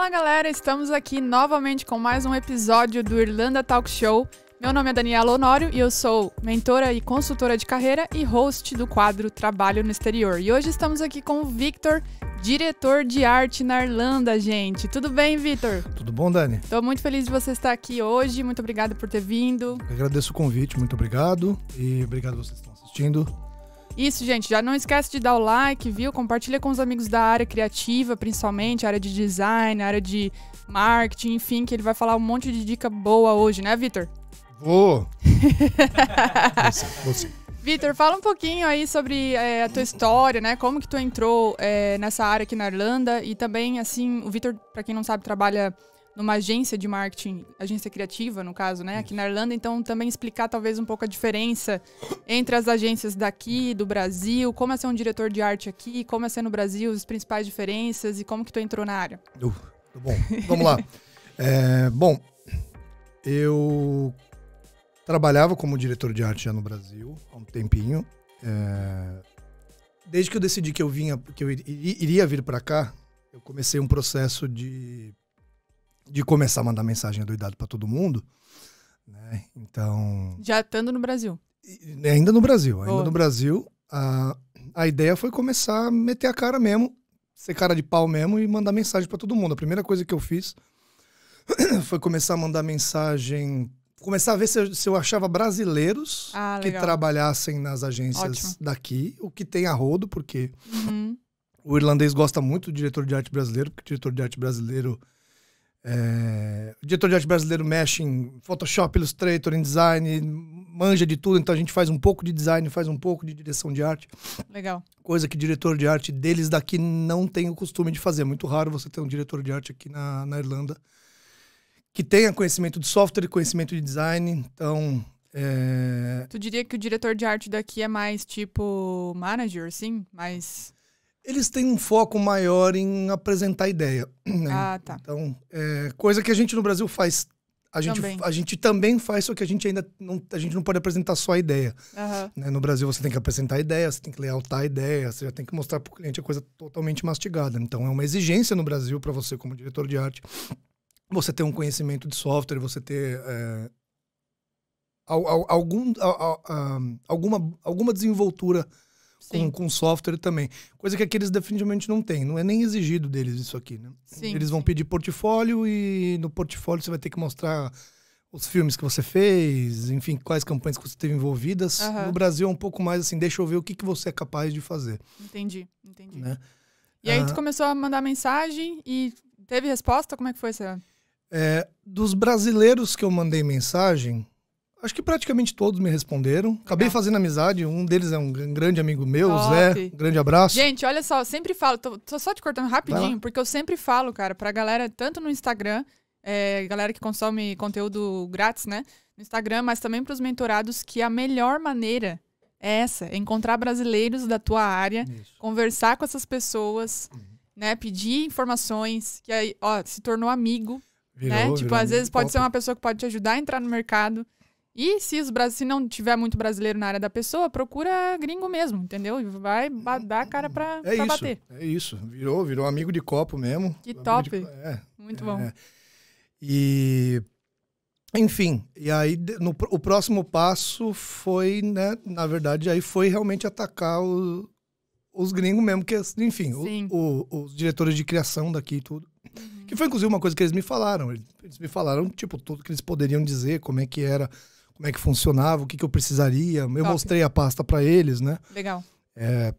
Fala galera, estamos aqui novamente com mais um episódio do Irlanda Talk Show. Meu nome é Daniela Honório e eu sou mentora e consultora de carreira e host do quadro Trabalho no Exterior. E hoje estamos aqui com o Victor, diretor de arte na Irlanda, gente. Tudo bem, Victor? Tudo bom, Dani? Estou muito feliz de você estar aqui hoje. Muito obrigada por ter vindo. Eu agradeço o convite, muito obrigado. E obrigado a vocês que estão assistindo. Isso, gente, já não esquece de dar o like, viu? Compartilha com os amigos da área criativa, principalmente, área de design, área de marketing, enfim, que ele vai falar um monte de dica boa hoje, né, Vitor? Vou! você. Vitor, fala um pouquinho aí sobre é, a tua história, né? Como que tu entrou é, nessa área aqui na Irlanda e também, assim, o Vitor, para quem não sabe, trabalha numa agência de marketing, agência criativa, no caso, né? Aqui na Irlanda, então também explicar talvez um pouco a diferença entre as agências daqui, do Brasil, como é ser um diretor de arte aqui, como é ser no Brasil, as principais diferenças e como que tu entrou na área. Uh, tá bom, vamos lá. é, bom, eu trabalhava como diretor de arte já no Brasil há um tempinho. É, desde que eu decidi que eu vinha, que eu iria vir para cá, eu comecei um processo de de começar a mandar mensagem adoidado para todo mundo. Né? Então. Já estando no Brasil. Né, ainda no Brasil, ainda no Brasil. A, a ideia foi começar a meter a cara mesmo, ser cara de pau mesmo e mandar mensagem para todo mundo. A primeira coisa que eu fiz foi começar a mandar mensagem. Começar a ver se eu, se eu achava brasileiros ah, que trabalhassem nas agências Ótimo. daqui, o que tem a rodo, porque uhum. o irlandês gosta muito do diretor de arte brasileiro, porque o diretor de arte brasileiro é, o diretor de arte brasileiro mexe em Photoshop, Illustrator, InDesign, manja de tudo, então a gente faz um pouco de design, faz um pouco de direção de arte. Legal. Coisa que diretor de arte deles daqui não tem o costume de fazer. É muito raro você ter um diretor de arte aqui na, na Irlanda que tenha conhecimento de software e conhecimento de design. Então. É... Tu diria que o diretor de arte daqui é mais tipo manager, sim? Mais. Eles têm um foco maior em apresentar ideia. Né? Ah, tá. Então, é, coisa que a gente no Brasil faz. A gente também. a gente também faz, só que a gente ainda não, a gente não pode apresentar só a ideia. Uhum. Né? No Brasil, você tem que apresentar a ideia, você tem que lealtar a ideia, você já tem que mostrar para o cliente a coisa totalmente mastigada. Então, é uma exigência no Brasil para você, como diretor de arte, você ter um conhecimento de software, você ter é, algum, alguma, alguma desenvoltura com, com, software também. Coisa que aqueles definitivamente não têm. Não é nem exigido deles isso aqui, né? Sim, eles vão sim. pedir portfólio e no portfólio você vai ter que mostrar os filmes que você fez, enfim, quais campanhas que você teve envolvidas. Uhum. No Brasil é um pouco mais assim, deixa eu ver o que, que você é capaz de fazer. Entendi, entendi. Né? E aí uhum. tu ah. começou a mandar mensagem e teve resposta? Como é que foi essa? É, dos brasileiros que eu mandei mensagem, Acho que praticamente todos me responderam. Acabei Legal. É. fazendo amizade, um deles é um grande amigo meu, Top. Zé. Um grande abraço. Gente, olha só, sempre falo, tô, tô só te cortando rapidinho, porque eu sempre falo, cara, pra galera, tanto no Instagram, é, galera que consome conteúdo grátis, né? No Instagram, mas também para os mentorados, que a melhor maneira é essa: é encontrar brasileiros da tua área, Isso. conversar com essas pessoas, uhum. né? Pedir informações, que aí, ó, se tornou amigo. Virou, né? Tipo, às vezes pode ser uma pessoa que pode te ajudar a entrar no mercado. E se, os, se não tiver muito brasileiro na área da pessoa, procura gringo mesmo, entendeu? Vai é, dar a cara pra, é pra isso, bater. É isso, virou, virou amigo de copo mesmo. Que amigo top. De, é, muito é, bom. É. E. Enfim, e aí no, o próximo passo foi, né? Na verdade, aí foi realmente atacar o, os gringos mesmo, que, enfim, o, o, os diretores de criação daqui e tudo. Uhum. Que foi, inclusive, uma coisa que eles me falaram. Eles me falaram, tipo, tudo que eles poderiam dizer, como é que era como é que funcionava, o que, que eu precisaria. Eu Top. mostrei a pasta para eles, né? Legal. É,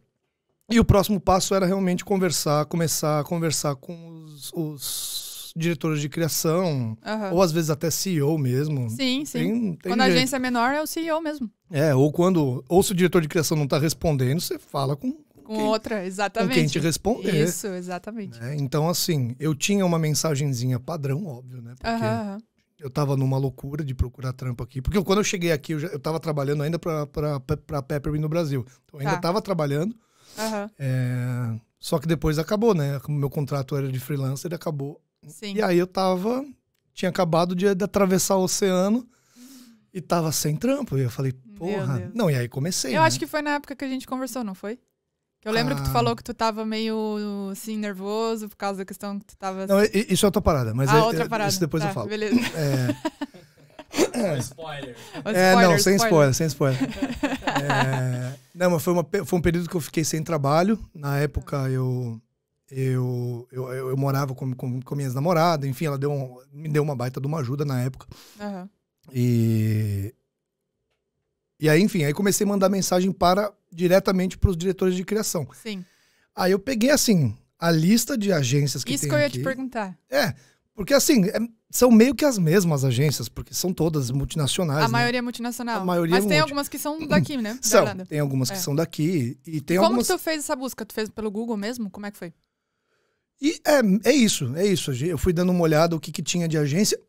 e o próximo passo era realmente conversar, começar a conversar com os, os diretores de criação, uhum. ou às vezes até CEO mesmo. Sim, sim. Tem, tem quando jeito. a agência é menor, é o CEO mesmo. É, ou quando. Ou se o diretor de criação não está respondendo, você fala com. Com outra, exatamente. Com quem te responder. Isso, exatamente. Né? Então, assim, eu tinha uma mensagenzinha padrão, óbvio, né? Porque eu tava numa loucura de procurar trampo aqui. Porque quando eu cheguei aqui, eu, já, eu tava trabalhando ainda pra, pra, pra Peppermint no Brasil. Então eu ainda tá. tava trabalhando. Uhum. É, só que depois acabou, né? Meu contrato era de freelancer, ele acabou. Sim. E aí eu tava. Tinha acabado de, de atravessar o oceano e tava sem trampo. E eu falei, porra. Não, e aí comecei. Eu né? acho que foi na época que a gente conversou, não foi? Eu lembro ah. que tu ah. falou que tu tava meio, assim, nervoso por causa da questão que tu tava... Não, isso é outra parada, mas ah, é, outra parada. isso depois tá, eu falo. Beleza. É... spoiler. É, não, sem spoiler, sem spoiler. é... Não, mas foi, uma, foi um período que eu fiquei sem trabalho. Na época eu, eu, eu, eu morava com, com, com minhas namoradas, enfim, ela deu um, me deu uma baita de uma ajuda na época. Uhum. E e aí, enfim, aí comecei a mandar mensagem para diretamente para os diretores de criação. Sim. Aí eu peguei assim a lista de agências que Isso tem que eu ia aqui. te perguntar. É, porque assim, é, são meio que as mesmas agências, porque são todas multinacionais. A né? maioria é multinacional. A maioria Mas é tem multi... algumas que são daqui, né? Da são, Irlanda. tem algumas que é. são daqui. E tem Como algumas... que tu fez essa busca? Tu fez pelo Google mesmo? Como é que foi? E é, é isso, é isso. Eu fui dando uma olhada o que, que tinha de agência.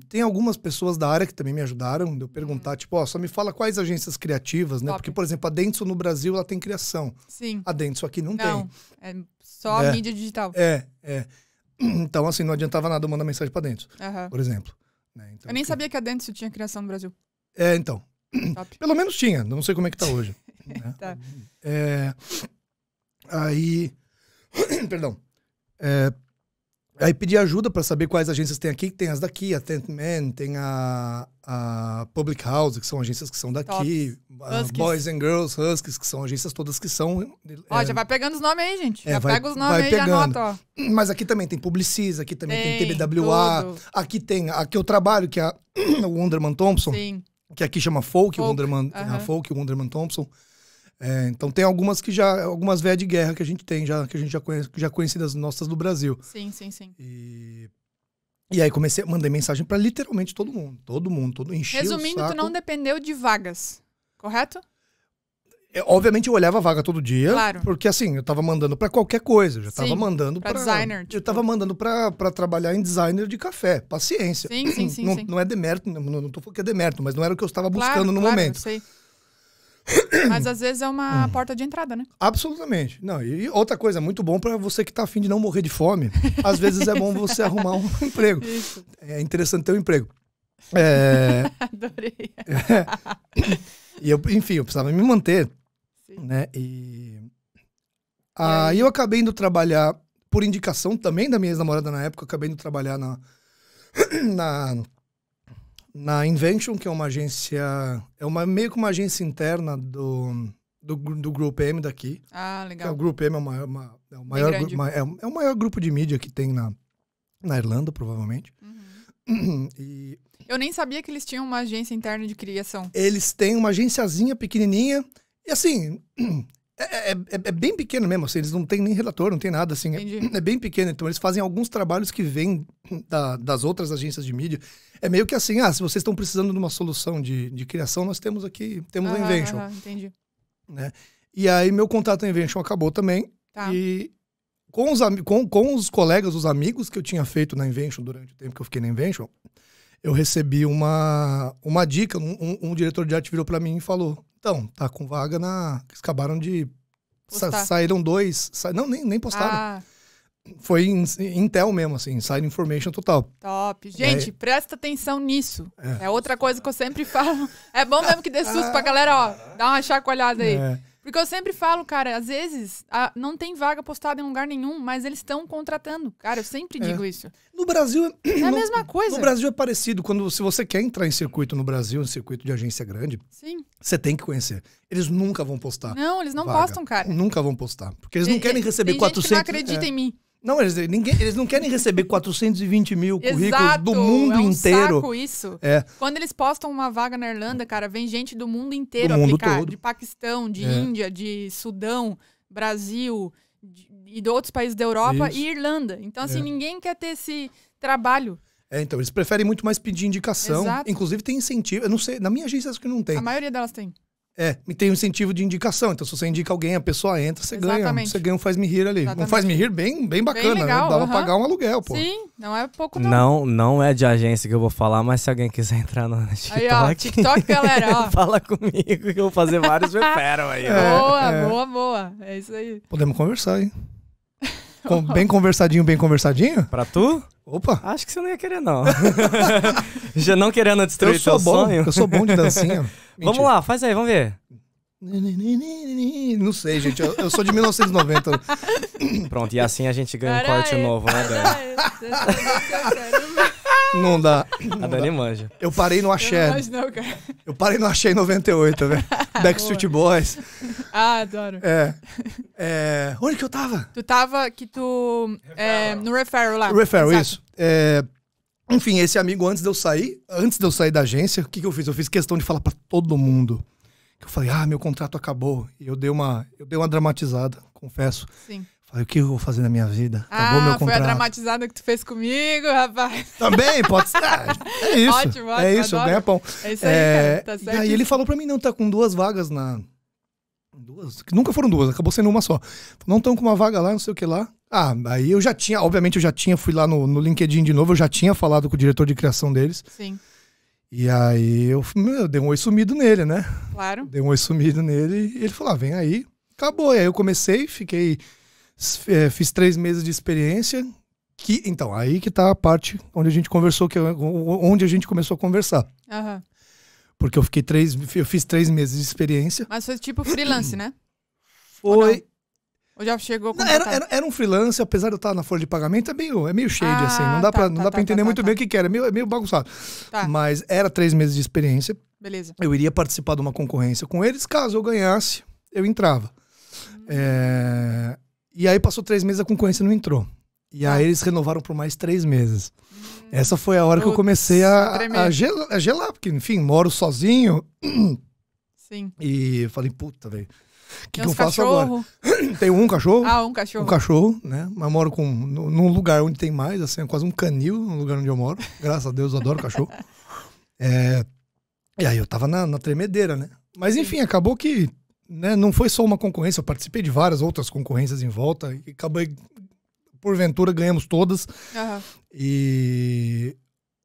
Tem algumas pessoas da área que também me ajudaram. De eu perguntar, uhum. tipo, ó, só me fala quais agências criativas, né? Top. Porque, por exemplo, a Dentsu no Brasil, ela tem criação. Sim. A Dentsu aqui não, não tem. É só é, mídia digital. É, é. Então, assim, não adiantava nada eu mandar mensagem pra Dentsu, por exemplo. Né? Então, eu nem que... sabia que a Dentsu tinha criação no Brasil. É, então. Top. Pelo menos tinha. Não sei como é que tá hoje. né? tá. É... Aí... Perdão. É, aí pedi ajuda para saber quais agências tem aqui. Tem as daqui, a Tentman, tem a, a Public House, que são agências que são daqui. Boys and Girls, Huskies, que são agências todas que são... Ó, é, já vai pegando os nomes aí, gente. É, já vai, pega os nomes aí e anota, ó. Mas aqui também tem Publicis, aqui também tem, tem TBWA. Tudo. Aqui tem aqui que eu trabalho, que é a Wonderman Thompson. Sim. Que aqui chama Folk, Folk. Wonderman, a Folk, Wonderman Thompson. É, então tem algumas que já algumas velhas de guerra que a gente tem já que a gente já conhece já conhecidas nossas do Brasil. Sim, sim, sim. E e aí comecei mandei mensagem para literalmente todo mundo, todo mundo, todo enchido Resumindo, tu não dependeu de vagas, correto? É, obviamente eu olhava a vaga todo dia, claro. porque assim, eu tava mandando para qualquer coisa, eu já sim, tipo. tava mandando para designer. Tipo... Eu tava mandando para trabalhar em designer de café, paciência. Sim, sim, sim, não, sim. não é demérito, não, não tô falando que é demérito, mas não era o que eu estava buscando claro, no claro, momento. Sei. Mas às vezes é uma hum. porta de entrada, né? Absolutamente. Não, e outra coisa, muito bom para você que tá afim de não morrer de fome. Às vezes é bom você arrumar um emprego. Isso. É interessante ter um emprego. É... Adorei. É... E eu, enfim, eu precisava me manter. Sim. Né? E... Aí eu acabei indo trabalhar, por indicação também da minha ex-namorada na época, acabei indo trabalhar na, na na Invention, que é uma agência, é uma meio que uma agência interna do do, do grupo M daqui. Ah, é legal. É, o grupo M é, uma, uma, é o maior, é uma, é, é, o maior grupo de mídia que tem na, na Irlanda, provavelmente. Uhum. e, Eu nem sabia que eles tinham uma agência interna de criação. Eles têm uma agenciazinha pequenininha. E assim, É, é, é, é, bem pequeno mesmo, assim, eles não têm nem relator, não tem nada, assim. É, é, bem pequeno, então eles fazem alguns trabalhos que vêm da, das outras agências de mídia. É meio que assim, ah, se vocês estão precisando de uma solução de, de criação, nós temos aqui, temos a Invention. entendi. Né? E aí meu contato na Invention acabou também. Tá. E com os, com, com os colegas, os amigos que eu tinha feito na Invention durante o tempo que eu fiquei na Invention, eu recebi uma, uma dica, um, um, um diretor de arte virou para mim e falou, então, tá com vaga na. Eles acabaram de. Sa saíram dois. Sa... Não, nem, nem postaram. Ah. Foi Intel mesmo, assim, Inside Information total. Top. Gente, é... presta atenção nisso. É. é. outra coisa que eu sempre falo. É bom mesmo que dê susto pra ah. galera, ó. Dá uma chacoalhada aí. É. Porque eu sempre falo, cara, às vezes a, não tem vaga postada em lugar nenhum, mas eles estão contratando. Cara, eu sempre digo é. isso. No Brasil é, é a mesma coisa. No Brasil é parecido. Quando se você quer entrar em circuito no Brasil, em circuito de agência grande, Sim. você tem que conhecer. Eles nunca vão postar. Não, eles não vaga. postam, cara. Nunca vão postar, porque eles não querem receber tem 400. Gente que não acredita é. em mim. Não, eles, ninguém, eles não querem receber 420 mil currículos Exato, do mundo é um inteiro. Saco isso. É. Quando eles postam uma vaga na Irlanda, cara, vem gente do mundo inteiro do mundo aplicar. Todo. De Paquistão, de é. Índia, de Sudão, Brasil de, e de outros países da Europa isso. e Irlanda. Então, assim, é. ninguém quer ter esse trabalho. É, então, eles preferem muito mais pedir indicação. Exato. Inclusive, tem incentivo. Eu não sei, na minha agência acho que não tem. A maioria delas tem. É, e tem um incentivo de indicação. Então, se você indica alguém, a pessoa entra, você Exatamente. ganha. Você ganha um faz-me rir ali. Exatamente. Um faz-me rir bem, bem bacana, bem né? legal, né? Dá pra pagar um aluguel, pô. Sim, não é pouco não. Não, não é de agência que eu vou falar, mas se alguém quiser entrar no TikTok... Aí, ó, TikTok, galera, ó. fala comigo que eu vou fazer vários referam aí. É, boa, é. boa, boa. É isso aí. Podemos conversar, hein? Com, bem conversadinho, bem conversadinho? Pra tu? Opa! Acho que você não ia querer, não. Já não querendo destruir seu sonho. Eu sou bom de dancinha. vamos lá, faz aí, vamos ver. Não sei, gente. Eu, eu, sou de 1990. Pronto, e assim a gente ganha um corte novo, né, Dan? Não dá. Não a Dani manja. Eu parei no axé. Eu não, não cara. Eu parei no axé em 98, velho. Backstreet Boys. Ah, adoro. É. é. Onde que eu tava? Tu tava que tu... É, no Referral lá. Referral, Exato. isso. É... Enfim, esse amigo, antes de eu sair, antes de eu sair da agência, o que, que eu fiz? Eu fiz questão de falar para todo mundo. que Eu falei, ah, meu contrato acabou. E eu dei uma, eu dei uma dramatizada, confesso. Sim. Falei, o que eu vou fazer na minha vida? Acabou ah, meu contrato. foi a dramatizada que tu fez comigo, rapaz. Também, pode ser. É isso. Ótimo, é ótimo. É isso, ganha pão. É isso aí, é... cara, tá E aí ele falou pra mim, não, tá com duas vagas na... Duas? Que nunca foram duas, acabou sendo uma só. Não estão com uma vaga lá, não sei o que lá. Ah, aí eu já tinha, obviamente eu já tinha, fui lá no, no LinkedIn de novo, eu já tinha falado com o diretor de criação deles. Sim. E aí eu, eu dei um oi sumido nele, né? Claro. Dei um oi sumido nele e ele falou: ah, vem aí. Acabou. E aí eu comecei, fiquei é, fiz três meses de experiência. Que, então, aí que tá a parte onde a gente conversou, que, é onde a gente começou a conversar. Uhum. Porque eu fiquei três, eu fiz três meses de experiência. Mas foi tipo freelance, né? Foi. Ou já chegou não, era, era, era, um freelance, apesar de eu estar na folha de pagamento, é meio, é meio shade, ah, assim. Não dá tá, pra, tá, não tá, dá tá, entender tá, muito tá. bem o que, que era. É meio, é meio bagunçado. Tá. Mas era três meses de experiência. Beleza. Eu iria participar de uma concorrência com eles. Caso eu ganhasse, eu entrava. Hum. É... E aí passou três meses, a concorrência não entrou. E aí ah. eles renovaram por mais três meses. Hum. Essa foi a hora putz, que eu comecei a, a, gelar, a, gelar, porque, enfim, moro sozinho. Sim. E falei, puta, velho. O que, que eu faço cachorro? agora? Tem um cachorro. Ah, um cachorro. Um cachorro, né? Mas moro com, num lugar onde tem mais, assim, é quase um canil no lugar onde eu moro. Graças a Deus, eu adoro cachorro. É, e aí eu tava na, na tremedeira, né? Mas enfim, acabou que né, não foi só uma concorrência, eu participei de várias outras concorrências em volta e acabei, porventura, ganhamos todas. Uhum. E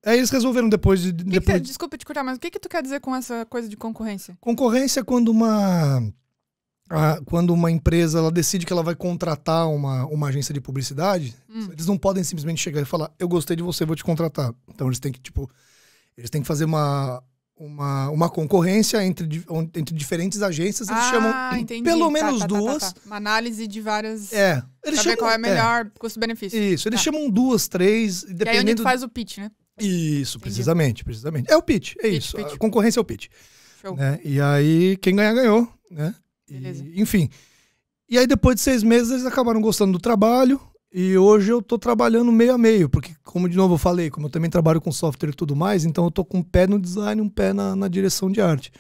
Aí é, eles resolveram depois de. Que depois... Que, desculpa te cortar, mas o que, que tu quer dizer com essa coisa de concorrência? Concorrência é quando uma. A, quando uma empresa ela decide que ela vai contratar uma, uma agência de publicidade, hum. eles não podem simplesmente chegar e falar, eu gostei de você, vou te contratar. Então eles têm que, tipo. Eles têm que fazer uma, uma, uma concorrência entre, entre diferentes agências. Eles ah, chamam entendi. pelo tá, menos tá, tá, tá, duas. Tá, uma análise de várias. É. Eles chamam, qual é, é. melhor é. custo-benefício. Isso, eles tá. chamam duas, três, dependendo. E aí é onde faz o pitch, né? Isso, entendi. precisamente, precisamente. É o pitch, é pitch, isso. Pitch. A concorrência é o pitch. Show. Né? E aí, quem ganhar, ganhou, né? Beleza. E, enfim. E aí, depois de seis meses, eles acabaram gostando do trabalho, e hoje eu estou trabalhando meio a meio, porque, como de novo eu falei, como eu também trabalho com software e tudo mais, então eu estou com um pé no design, um pé na, na direção de arte.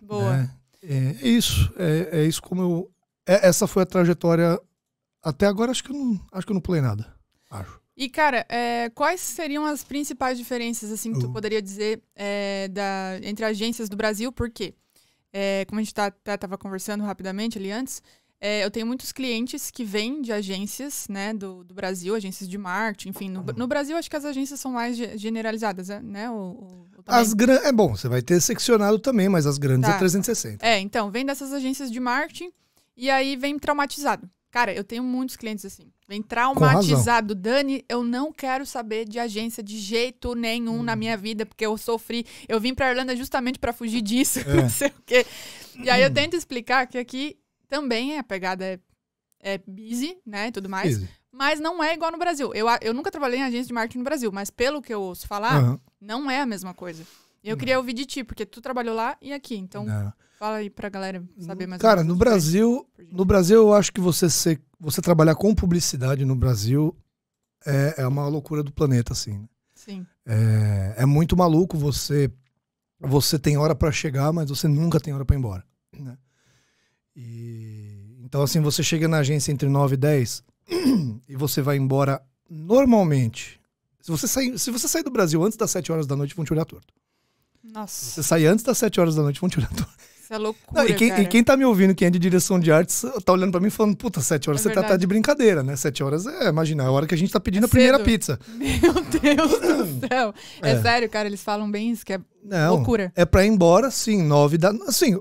Boa. É, é, é isso. É, é, isso como eu. É, essa foi a trajetória. Até agora acho que eu não, acho que eu não pulei nada. Acho. E, cara, é, quais seriam as principais diferenças, assim, que tu uh. poderia dizer é, da, entre agências do Brasil? Por quê? como a gente tá, tá, tava conversando rapidamente ali antes, é, eu tenho muitos clientes que vêm de agências né, do, do Brasil, agências de marketing, enfim. No, no, Brasil, acho que as agências são mais generalizadas, é, né? O, o, as gran... É bom, você vai ter seccionado também, mas as grandes tá. é 360. É, então, vem dessas agências de marketing e aí vem traumatizado. Cara, eu tenho muitos clientes assim. Vem traumatizado. Dani, eu não quero saber de agência de jeito nenhum hum. na minha vida, porque eu sofri. Eu vim pra Irlanda justamente para fugir disso, é. não sei o quê. E aí eu tento explicar que aqui também é, a pegada é, é busy, né? tudo mais. Mas não é igual no Brasil. Eu, eu nunca trabalhei em agência de marketing no Brasil, mas pelo que eu ouço falar, uhum. não é a mesma coisa. Eu não. queria ouvir de ti, porque tu trabalhou lá e aqui. Então, não. fala aí pra galera saber mais. Cara, no é Brasil, no Brasil eu acho que você ser, você trabalhar com publicidade no Brasil é, é uma loucura do planeta, assim. Né? Sim. É, é muito maluco você você tem hora para chegar, mas você nunca tem hora para ir embora, né? E, então, assim, você chega na agência entre 9 e 10 e você vai embora normalmente. Se você, sair, se você sair do Brasil antes das 7 horas da noite, vão te olhar torto. Nossa. Se você sair antes das 7 horas da noite, vão te olhar torto. Isso é loucura. Não, e, quem, e, quem, tá me ouvindo, quem é de direção de artes, tá olhando para mim falando: puta, 7 horas é você tá, tá de brincadeira, né? 7 horas é, imagina, é a hora que a gente tá pedindo é a primeira pizza. Meu Deus do céu. É. é. sério, cara, eles falam bem isso, que é Não, loucura. É pra ir embora, sim, 9 da. Assim,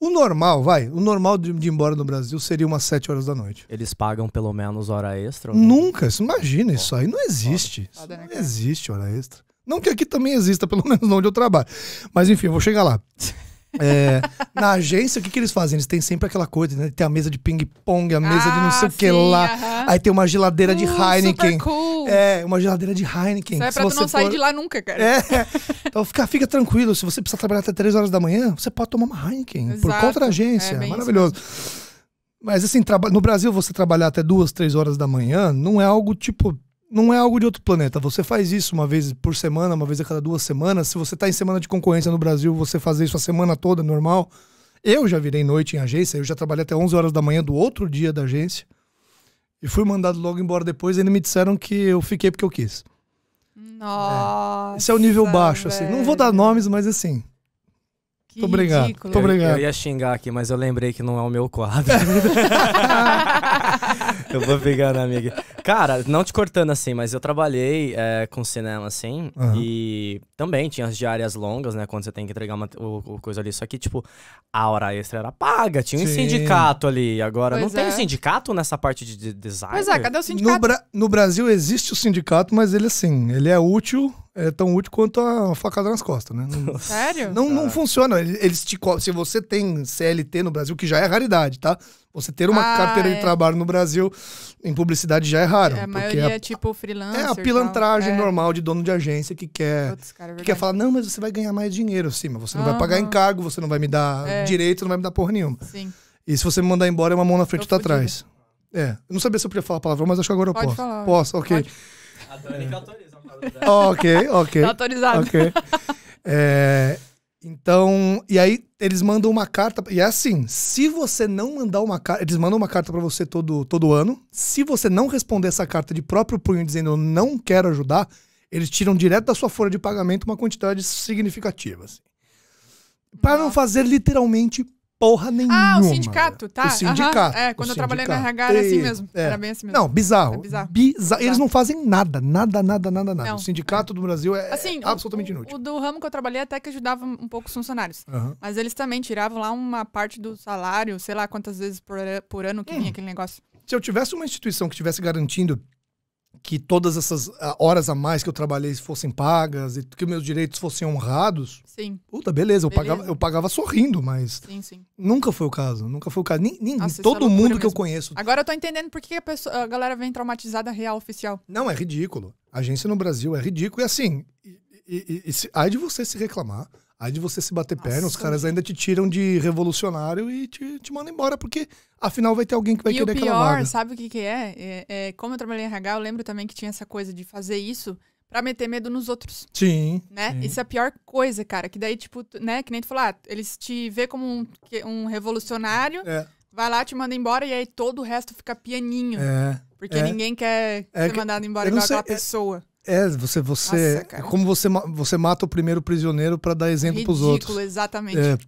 o normal, vai, o normal de, de ir embora no Brasil seria umas 7 horas da noite. Eles pagam pelo menos hora extra? Nunca, isso, imagina, isso aí não existe. Né, não existe hora extra. Não que aqui também exista, pelo menos onde eu trabalho. Mas enfim, eu vou chegar lá. É, na agência, o que, que eles fazem? Eles têm sempre aquela coisa, né? Tem a mesa de ping-pong, a mesa ah, de não ah, sei o que lá. Aí tem uma geladeira uh, de Heineken. Super cool. É, é, uma geladeira de Heineken. Isso é pra tu não for... sair de lá nunca, cara. É, é. Então fica, fica tranquilo, se você precisar trabalhar até 3 horas da manhã, você pode tomar uma Heineken Exato. por conta da é agência. É, Maravilhoso. Mas assim, no Brasil você trabalhar até 2, 3 horas da manhã não é algo tipo não é algo de outro planeta. Você faz isso uma vez por semana, uma vez a cada duas semanas. Se você está em semana de concorrência no Brasil, você fazer isso a semana toda normal. Eu já virei noite em agência, eu já trabalhei até 11 horas da manhã do outro dia da agência e fui mandado logo embora depois. Eles me disseram que eu fiquei porque eu quis. Nossa. É. Esse é o nível baixo, velho. assim. Não vou dar nomes, mas assim. Que Muito obrigado. Ridículo. obrigado. Eu, eu, ia xingar aqui, mas eu lembrei que não é o meu quadro. eu vou pegar na Cara, não te cortando assim, mas eu trabalhei é, com cinema assim. Uhum. E também tinha as diárias longas, né? Quando você tem que entregar uma o, o coisa ali. Só que, tipo, a hora extra era paga. Tinha um Sim. sindicato ali. Agora, pois não é. tem sindicato nessa parte de, de design? Pois é, cadê o sindicato? No, Bra no Brasil existe o sindicato, mas ele, assim, ele é útil é tão útil quanto a facada nas costas, né? Não, Sério? Não, não funciona. Eles te, se você tem CLT no Brasil, que já é raridade, tá? Você ter uma ah, carteira é. de trabalho no Brasil em publicidade já é raro. É, a maioria a, é, é tipo freelancer. É a pilantragem é. normal de dono de agência que quer, Putz, cara, é que quer falar, não, mas você vai ganhar mais dinheiro, sim, mas você não vai pagar encargo, você não vai me dar direito, não vai me dar porra nenhuma. Sim. E se você me mandar embora, é uma mão na frente e outra atrás. É. Eu não sabia se eu podia falar a palavra, mas acho que agora eu Pode posso. Falar. Posso, ok. Pode. A Dani que autoriza. ok, ok. Tá autorizado. Ok. É, então, e aí eles mandam uma carta. E é assim: se você não mandar uma carta. Eles mandam uma carta para você todo, todo ano. Se você não responder essa carta de próprio punho dizendo eu não quero ajudar, eles tiram direto da sua folha de pagamento uma quantidade significativa. Assim. Para não fazer literalmente porra nenhuma. Ah, o sindicato, tá? O sindicato. É, quando eu trabalhei no RH era assim mesmo. É. Era bem assim mesmo. Não, bizarro. É bizarro. bizarro. Eles não fazem nada, nada, nada, nada, nada. Não. O sindicato do Brasil é assim, absolutamente o, inútil. O do ramo que eu trabalhei até que ajudava um pouco os funcionários. Uhum. Mas eles também tiravam lá uma parte do salário, sei lá quantas vezes por, por ano que hum. vinha aquele negócio. Se eu tivesse uma instituição que estivesse garantindo que todas essas ah, horas a mais que eu trabalhei fossem pagas e que meus direitos fossem honrados. Sim. Puta, beleza, eu, beleza. Pagava, eu pagava sorrindo, mas. Sim, sim. Nunca foi o caso. Nunca foi o caso. Nem, nem Nossa, é todo é mundo mesmo. que eu conheço. Agora eu tô entendendo por que a, pessoa, a galera vem traumatizada real oficial. Não, é ridículo. A agência no Brasil é ridículo. E assim, e, e, e, se, aí de você se reclamar. Aí de você se bater Nossa. perna, os caras ainda te tiram de revolucionário e te, te mandam embora, porque afinal vai ter alguém que vai e querer pior, vaga. sabe o que, que é? É, é? Como eu trabalhei em RH, eu lembro também que tinha essa coisa de fazer isso para meter medo nos outros. Sim. Né? Sim. Isso é a pior coisa, cara. Que daí, tipo, né? Que nem tu falou, ah, eles te vê como um, um revolucionário, é. vai lá, te manda embora e aí todo o resto fica pianinho. É. Porque é. ninguém quer é ser mandado embora igual aquela é pessoa. É, você, você, Nossa, é como você, você mata o primeiro prisioneiro para dar exemplo para os outros. exatamente. É,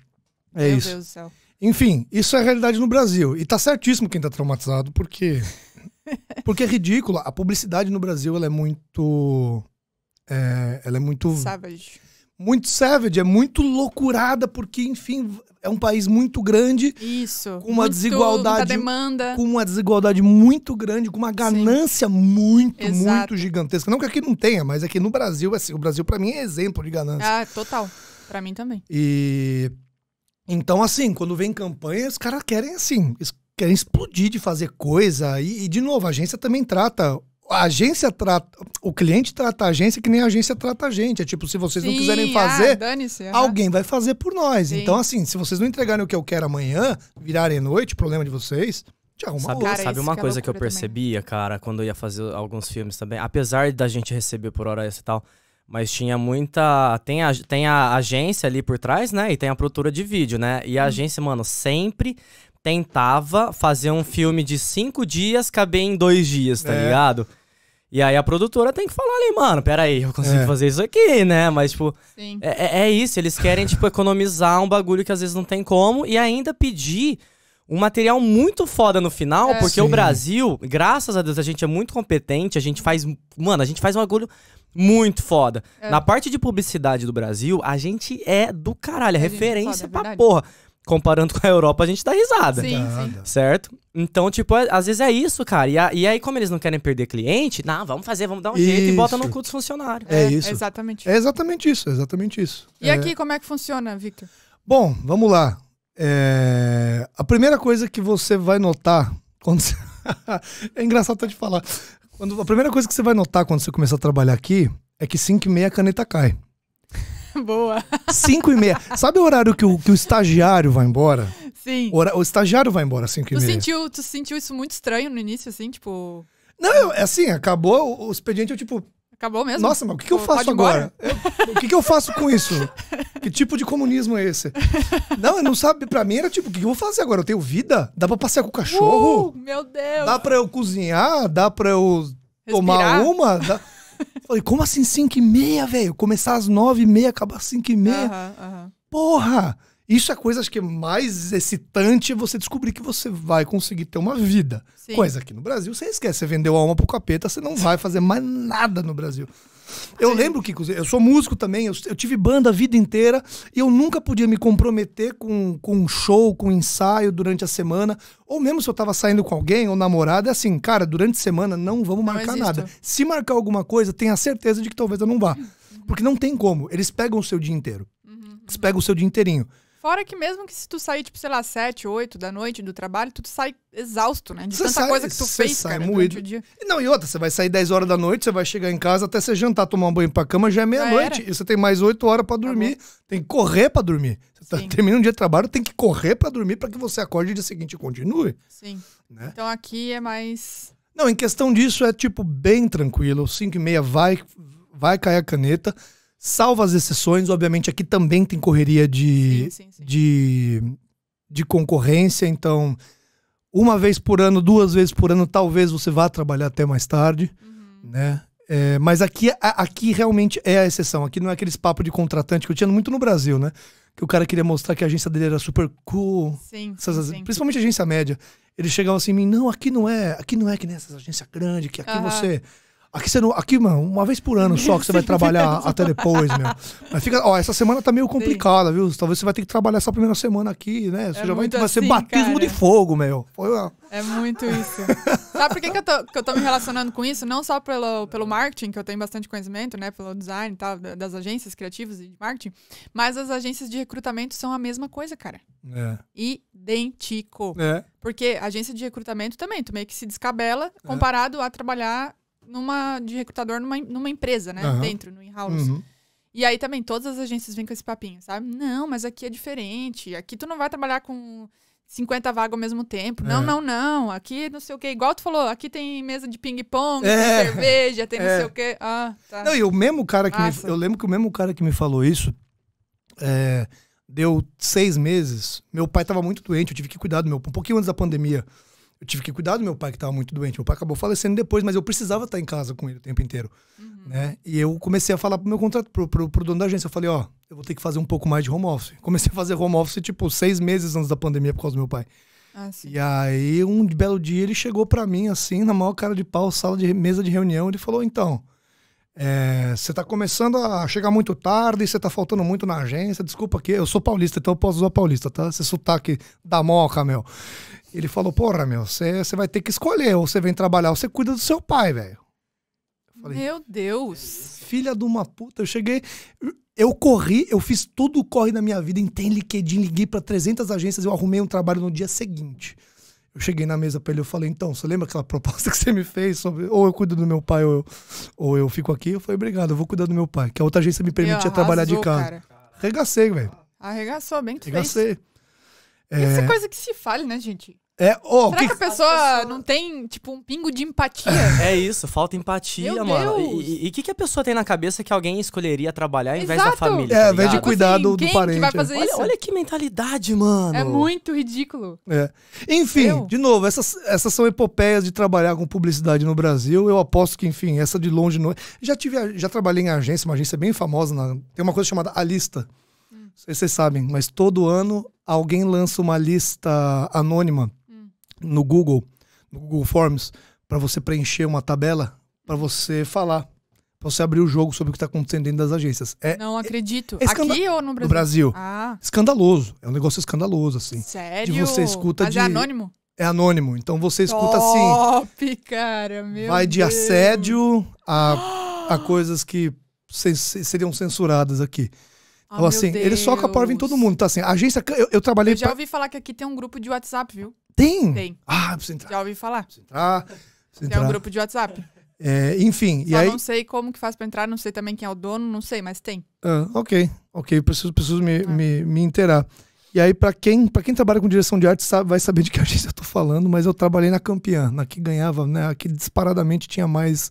é Meu isso. Deus do céu. Enfim, isso é a realidade no Brasil. E tá certíssimo quem tá traumatizado, porque porque é ridículo. A publicidade no Brasil ela é muito, é, ela é muito savage, muito savage, é muito loucurada, porque enfim é um país muito grande. Isso. Com uma muito, desigualdade. demanda. Com uma desigualdade muito grande, com uma ganância Sim. muito, Exato. muito gigantesca. Não que aqui não tenha, mas aqui no Brasil, assim, o Brasil para mim é exemplo de ganância. Ah, total. Para mim também. E. Então, assim, quando vem campanha, os caras querem, assim, querem explodir de fazer coisa. E, e, de novo, a agência também trata a agência trata. O cliente trata a agência que nem a agência trata a gente. É tipo, se vocês Sim, não quiserem ah, fazer, ah, alguém vai fazer por nós. Sim. Então, assim, se vocês não entregarem o que eu quero amanhã, virarem noite, problema de vocês. Te arruma sabe, cara, sabe uma que é coisa que eu percebia, também. cara, quando eu ia fazer alguns filmes também? Apesar da gente receber por hora essa e tal, mas tinha muita. Tem a, tem a agência ali por trás, né? E tem a produtora de vídeo, né? E a hum. agência, mano, sempre tentava fazer um filme de cinco dias caber em dois dias, tá é. ligado? E aí a produtora tem que falar ali, mano, peraí, eu consigo é. fazer isso aqui, né? Mas, tipo, é, é, é, isso, eles querem, tipo, economizar um bagulho que às vezes não tem como e ainda pedir um material muito foda no final, é, porque sim. o Brasil, graças a Deus, a gente é muito competente, a gente faz, mano, a gente faz um bagulho muito foda. É. Na parte de publicidade do Brasil, a gente é do caralho, é, é referência foda, pra porra comparando com a Europa, a gente dá risada. Sim, sim. Certo? Então, tipo, é, às vezes é isso, cara. E, a, e, aí, como eles não querem perder cliente, não, vamos fazer, vamos dar um isso. jeito e bota no cu dos funcionários. É, é isso. Exatamente. É exatamente isso, é exatamente isso. E é. aqui, como é que funciona, Victor? Bom, vamos lá. É, a primeira coisa que você vai notar quando você... é engraçado até de falar. Quando, a primeira coisa que você vai notar quando você começar a trabalhar aqui é que 5 e meia a caneta cai. Boa. Cinco e meia. Sabe o horário que o, que o estagiário vai embora? Sim. O, o estagiário vai embora às cinco tu e meia. Sentiu, tu sentiu isso muito estranho no início, assim, tipo... Não, é assim, acabou o expediente, eu tipo... Acabou mesmo? Nossa, mas o que, que eu faço agora? Eu, o que, que eu faço com isso? que tipo de comunismo é esse? Não, eu não sabe. Pra mim era tipo, o que, que eu vou fazer agora? Eu tenho vida? Dá pra passear com o cachorro? Uh, meu Deus! Dá pra eu cozinhar? Dá pra eu Respirar? tomar uma? Dá... Falei, como assim 5 e meia, velho? Começar às 9 e meia, acabar às 5 e meia. Uhum, uhum. Porra! Isso é coisa acho que é mais excitante é você descobrir que você vai conseguir ter uma vida. Sim. Coisa que no Brasil você esquece. Você vendeu a alma pro capeta, você não vai fazer mais nada no Brasil. Eu lembro, Kiko, eu sou músico também, eu, eu, tive banda a vida inteira e eu nunca podia me comprometer com, com um show, com um ensaio durante a semana. Ou mesmo se eu tava saindo com alguém ou namorada, é assim, cara, durante a semana não vamos marcar nada. Se marcar alguma coisa, tenha certeza de que talvez eu não vá. Uhum. Porque não tem como. Eles pegam o seu dia inteiro. Uhum. Eles pegam o seu dia inteirinho. Fora que mesmo que se tu sair, tipo, sei lá, 7, 8 da noite do trabalho, tu sai exausto, né? De cê tanta sai, coisa que tu fez, sai cara, moído. o dia. Não, e outra, você vai sair 10 horas da noite, você vai chegar em casa até você jantar, tomar um banho pra cama, já é meia-noite. E você tem mais 8 horas para dormir. tem que correr para dormir. Você tá, termina um dia de trabalho, tem que correr para dormir para que você acorde e dia seguinte e continue. Sim. Né? Então aqui é mais... Não, em questão disso é, tipo, bem tranquilo. 5 e meia vai, vai cair a caneta. Salvo as exceções, obviamente aqui também tem correria de, sim, sim, sim. de, de concorrência, então uma vez por ano, duas vezes por ano, talvez você vá trabalhar até mais tarde, uhum. né? É, mas aqui, aqui realmente é a exceção. Aqui não é aqueles papo de contratante que eu tinha muito no Brasil, né? Que o cara queria mostrar que a agência dele era super cool. Sim, essas, sim. Principalmente agência média. Ele chegava assim em mim, não, aqui não é, aqui não é que nessas agências grandes, que aqui uhum. você Aqui você não. Aqui, mano, uma vez por ano só que você vai trabalhar até depois, meu. Mas fica. Ó, essa semana tá meio complicada, viu? Talvez você vai ter que trabalhar essa primeira semana aqui, né? É você é já vai, vai ser assim, batismo cara. de fogo, meu. É muito isso. Sabe por que, que, eu tô, que eu tô me relacionando com isso? Não só pelo, pelo marketing, que eu tenho bastante conhecimento, né? Pelo design e tal, das agências criativas e de marketing, mas as agências de recrutamento são a mesma coisa, cara. É. Idêntico. É. Porque agência de recrutamento também, tu meio que se descabela é. comparado é. a trabalhar numa, de recrutador numa, numa empresa, né? Uhum. Dentro, no in-house. Uhum. E aí também todas as agências vêm com esse papinho, sabe? Não, mas aqui é diferente. Aqui tu não vai trabalhar com 50 vagas ao mesmo tempo. É. Não, não, não. Aqui não sei o quê. Igual tu falou, aqui tem mesa de ping-pong, é. tem cerveja, tem é. não sei o quê. Ah, tá. Não, e o mesmo cara que me, Eu lembro que o mesmo cara que me falou isso é, deu seis meses. Meu pai estava muito doente, eu tive que cuidar do meu um pouquinho antes da pandemia eu tive que cuidar do meu pai que estava muito doente. Meu pai acabou falecendo depois, mas eu precisava estar em casa com ele o tempo inteiro, uhum. né? E eu comecei a falar pro meu contrato, pro, pro, pro dono da agência, eu falei, ó, eu vou ter que fazer um pouco mais de home office. Comecei a fazer home office tipo seis meses antes da pandemia por causa do meu pai. Ah, e aí um belo dia ele chegou para mim assim, na maior cara de pau, sala de mesa de reunião, ele falou, então, é, você é, tá começando a chegar muito tarde, você tá faltando muito na agência. Desculpa que eu sou paulista, então eu posso usar paulista, tá? Esse sotaque da moca, meu. Ele falou, porra, meu, você vai ter que escolher, ou você vem trabalhar, ou você cuida do seu pai, velho. Meu Deus! Filha de uma puta, eu cheguei. Eu corri, eu fiz tudo corre na minha vida, entrei em LinkedIn, liguei para 300 agências, eu arrumei um trabalho no dia seguinte. Eu cheguei na mesa pra ele, eu falei, então, você lembra aquela proposta que você me fez sobre ou eu cuido do meu pai ou eu, ou eu fico aqui? Eu falei, obrigado, eu vou cuidar do meu pai, que a outra agência me permitia trabalhar de casa. Arregacei, velho. Arregaçou, bem que Arregacei. fez. Arregacei. É... Essa é. coisa que se fale, né, gente? É, oh, Será que, que a pessoa não tem, tipo, um pingo de empatia? É isso, falta empatia, Meu mano. Deus. E o que, que, a pessoa tem na cabeça que alguém escolheria trabalhar em vez da família? É, tá ao tá de cuidar assim, do, parente. Que vai fazer olha, isso? olha que mentalidade, mano. É muito ridículo. É. Enfim, Meu. de novo, essas, essas são epopeias de trabalhar com publicidade no Brasil. Eu aposto que, enfim, essa de longe não. É. Já tive, já trabalhei em agência, uma agência bem famosa. Na... Tem uma coisa chamada A Lista. Hum. Vocês sabem, mas todo ano alguém lança uma lista anônima no Google, no Google Forms, para você preencher uma tabela, para você falar, para você abrir o jogo sobre o que está acontecendo dentro das agências. É, Não acredito. É escanda... Aqui ou no Brasil? No Brasil. Ah. Escandaloso. É um negócio escandaloso, assim. Sério? De você escuta Mas de... é anônimo? É anônimo. Então você escuta Top, assim. Top, cara, meu Vai de Deus. assédio a, a coisas que seriam censuradas aqui. Ah, então, assim, Ele só a porva em todo mundo. Tá assim, a agência. Eu, eu trabalhei. Eu já ouvi falar que aqui tem um grupo de WhatsApp, viu? Tem? Tem. Ah, preciso entrar. Já ouvi falar. Preciso entrar. Preciso é entrar. Tem um grupo de WhatsApp. É, enfim, Só e aí... não sei como que faz para entrar, não sei também quem é o dono, não sei, mas tem. Ah, ok, ok, preciso, preciso me, ah. me, me inteirar. E aí, para quem, pra quem trabalha com direção de arte, sabe, vai saber de que agência eu tô falando, mas eu trabalhei na Campeã, na que ganhava, né, a que disparadamente tinha mais...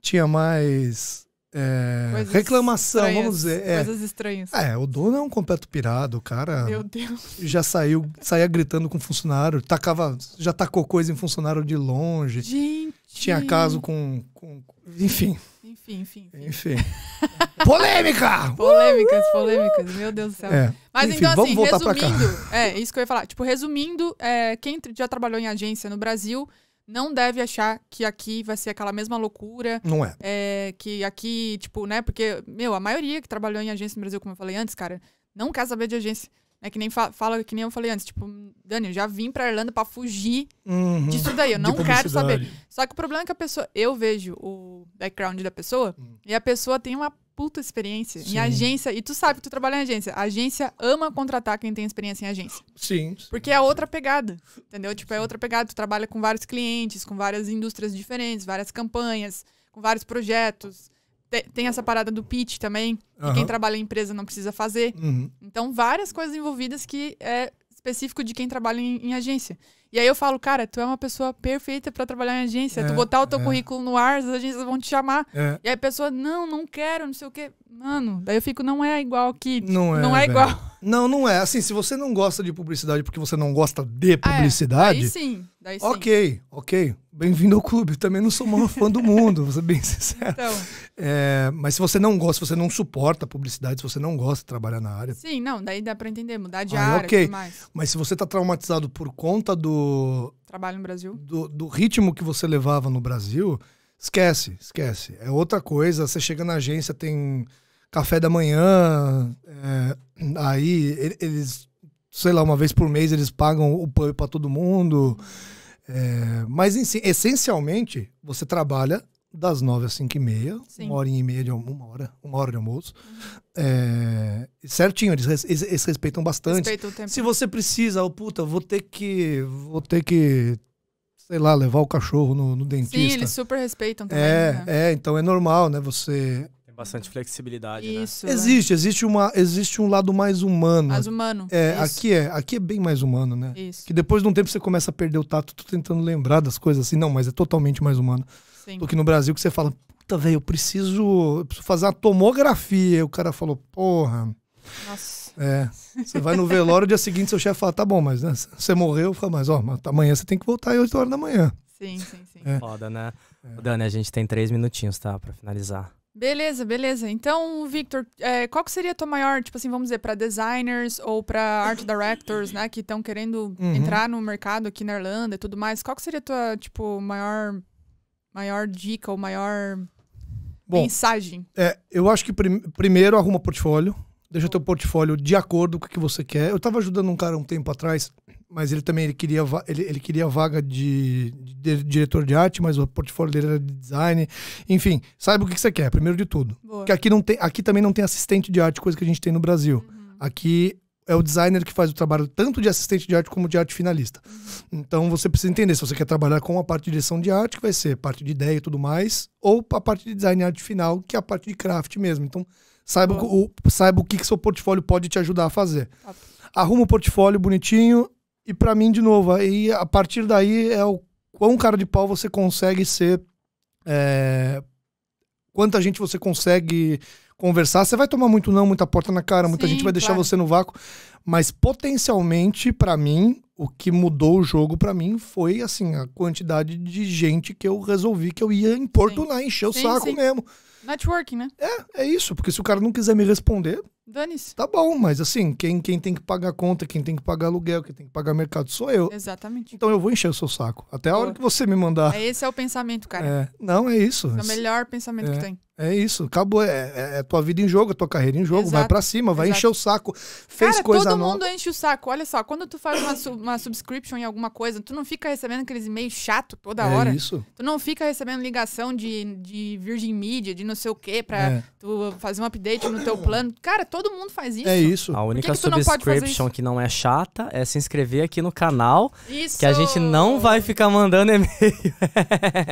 Tinha mais é, reclamação, vamos dizer. É, coisas estranhas. É, o dono é um completo pirado, o cara. Meu Deus. Já saiu, saía gritando com funcionário, tacava, já tacou coisa em funcionário de longe. Gente. Tinha caso com. com enfim. Enfim, enfim. Enfim. enfim. Polêmica! Polêmicas, polêmicas, meu Deus do céu. É. Mas enfim, então, assim, resumindo, é isso que eu ia falar. Tipo, resumindo, é, quem já trabalhou em agência no Brasil não deve achar que aqui vai ser aquela mesma loucura. Não é. é. Que aqui, tipo, né? Porque, meu, a maioria que trabalhou em agência no Brasil, como eu falei antes, cara, não quer saber de agência. É que nem fa fala que nem eu falei antes, tipo, Dani, eu já vim pra Irlanda para fugir uhum. disso daí, eu não quero saber. Só que o problema é que a pessoa, eu vejo o background da pessoa uhum. e a pessoa tem uma puta experiência Sim. em agência. E tu sabe que tu trabalha em agência. A agência ama contratar quem tem experiência em agência. Sim. Porque é outra pegada. Entendeu? Tipo, é outra pegada. Tu trabalha com vários clientes, com várias indústrias diferentes, várias campanhas, com vários projetos tem essa parada do pitch também, que quem trabalha em empresa não precisa fazer. Uhum. Então, várias coisas envolvidas que é específico de quem trabalha em, em, agência. E aí eu falo, cara, tu é uma pessoa perfeita para trabalhar em agência. É, tu botar o teu é. currículo no ar, as agências vão te chamar. É. E aí a pessoa, não, não quero, não sei o quê. Mano, daí eu fico, não é igual aqui. Não é, não é igual. Não, não é. Assim, se você não gosta de publicidade porque você não gosta de ah, é. publicidade. Ah, aí sim. Daí, ok, ok. Bem-vindo ao clube. Também não sou o maior fã do mundo, vou ser bem sincero. Então, é, mas se você não gosta, se você não suporta a publicidade, se você não gosta de trabalhar na área. Sim, não, daí dá para entender, mudar de ah, área okay. mais. Mas se você tá traumatizado por conta do. Trabalho no Brasil. Do, do ritmo que você levava no Brasil, esquece, esquece. É outra coisa. Você chega na agência, tem café da manhã, é, aí eles sei lá, uma vez por mês eles pagam o pub para todo mundo. É, mas, em essencialmente, você trabalha das nove às cinco e meia, Sim. uma hora e meia de uma hora, uma hora de almoço. É, certinho, eles, eles, eles, respeitam bastante. tempo. Se você precisa, oh, puta, vou ter que, vou ter que, sei lá, levar o cachorro no, no dentista. Sim, eles super respeitam também. É, né? é, então é normal, né? Você tem bastante flexibilidade, né? Isso, né? Existe, existe, uma, existe um lado mais humano. Mais humano. É, Isso. aqui é, aqui é bem mais humano, né? Isso. Que depois de um tempo você começa a perder o tato, tô tentando lembrar das coisas assim, não, mas é totalmente mais humano. Sim. Do que no Brasil que você fala, puta, velho, eu preciso, eu preciso fazer uma tomografia. E o cara falou, porra. Nossa. É. Você vai no velório, dia seguinte seu chefe fala, tá bom, mas né, você morreu, fala, mas ó, amanhã você tem que voltar às 8 horas da manhã. Sim, sim, sim. É. Foda, né? É. Dani, a gente tem três minutinhos, tá? Pra finalizar. Beleza, beleza. Então, Victor, é, qual que seria a tua maior, tipo assim, vamos dizer, para designers ou para art directors, né, que estão querendo uhum. entrar no mercado aqui na Irlanda e tudo mais, qual que seria a tua, tipo, maior, maior dica ou maior Bom, mensagem? É, eu acho que prim primeiro arruma portfólio, deixa teu portfólio de acordo com o que você quer. Eu estava ajudando um cara um tempo atrás mas ele também ele queria, ele, ele queria vaga de, de, de, diretor de arte, mas o portfólio dele era de design. Enfim, saiba o que, que você quer, primeiro de tudo. Boa. Porque aqui, não tem, aqui também não tem assistente de arte, coisa que a gente tem no Brasil. Uhum. Aqui é o designer que faz o trabalho tanto de assistente de arte como de arte finalista. Uhum. Então você precisa entender se você quer trabalhar com a parte de direção de arte, que vai ser parte de ideia e tudo mais, ou a parte de design e arte final, que é a parte de craft mesmo. Então saiba, o, saiba o que, que seu portfólio pode te ajudar a fazer. Top. Arruma o portfólio bonitinho, e para mim, de novo, aí, a partir daí é o quão cara de pau você consegue ser. É, quanta gente você consegue conversar. Você vai tomar muito não, muita porta na cara, muita Sim, gente vai deixar claro. você no vácuo. Mas potencialmente, para mim, o que mudou o jogo para mim foi assim a quantidade de gente que eu resolvi que eu ia importunar, encher o saco sim. mesmo. Networking, né? É, é isso, porque se o cara não quiser me responder, Dane-se. Tá bom, mas assim, quem, quem tem que pagar conta, quem tem que pagar aluguel, quem tem que pagar mercado sou eu. Exatamente. Então eu vou encher o seu saco. Até a hora que você me mandar. É Esse é o pensamento, cara. É. Não, é isso. é o melhor pensamento é. que tem. É isso. Acabou. É, é, é tua vida em jogo, a é tua carreira em jogo. Exato. Vai para cima, vai Exato. encher o saco. Fez cara, coisa todo nova. Todo mundo enche o saco. Olha só, quando tu faz uma, uma subscription em alguma coisa, tu não fica recebendo aqueles e-mails chato toda é hora. É isso. Tu não fica recebendo ligação de, de Virgin Media, de não sei o quê, pra tu fazer um update no teu plano. Cara, Todo mundo faz isso. É isso. A única que subscription que não é chata é se inscrever aqui no canal. Isso. Que a gente não vai ficar mandando e-mail.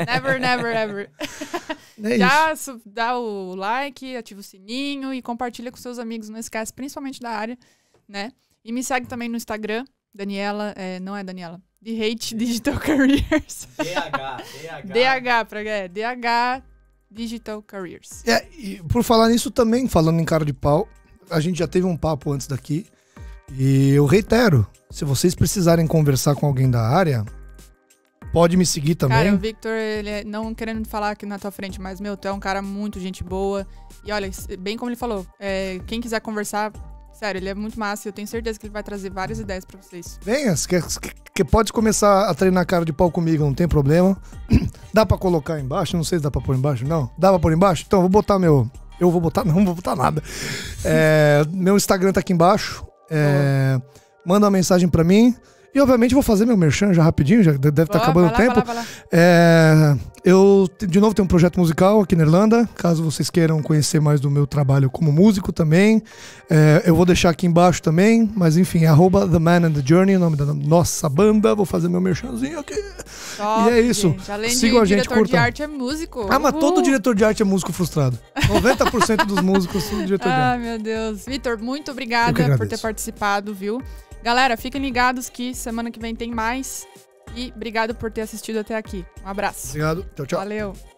never, never, ever. É Já isso. dá o like, ativa o sininho e compartilha com seus amigos. Não esquece, principalmente da área, né? E me segue também no Instagram, Daniela. É, não é Daniela. De Hate Digital Careers. DH, DH. DH, pra, é, DH Digital Careers. É, e por falar nisso também, falando em cara de pau, a gente já teve um papo antes daqui. E eu reitero, se vocês precisarem conversar com alguém da área, pode me seguir também. Cara, o Victor, ele é, não querendo falar aqui na tua frente, mas, meu, tu é um cara muito gente boa. E olha, bem como ele falou, é, quem quiser conversar, sério, ele é muito massa e eu tenho certeza que ele vai trazer várias ideias para vocês. Venha, que, que pode começar a treinar cara de pau comigo, não tem problema. dá para colocar embaixo, não sei se dá pra pôr embaixo, não. Dá pra pôr embaixo? Então, vou botar meu eu vou botar, não vou botar nada. É, meu Instagram tá aqui embaixo. É, Manda uma mensagem para mim. E obviamente vou fazer meu merchan já rapidinho, já deve estar tá acabando lá, o tempo. Vai lá, vai lá. É, eu, de novo, tenho um projeto musical aqui na Irlanda. Caso vocês queiram conhecer mais do meu trabalho como músico também, é, eu vou deixar aqui embaixo também. Mas enfim, arroba The Man and the Journey, o nome da nossa banda. Vou fazer meu merchanzinho aqui. Top, e é isso. Gente. Além Sigam de a gente, diretor de arte é músico. Ah, mas Uhul. todo diretor de arte é músico frustrado. 90% dos músicos são diretor ah, de arte. Ah, meu Deus. Vitor, muito obrigada por ter participado, viu? Galera, fiquem ligados que semana que vem tem mais. E obrigado por ter assistido até aqui. Um abraço. Obrigado. Tchau, tchau. Valeu.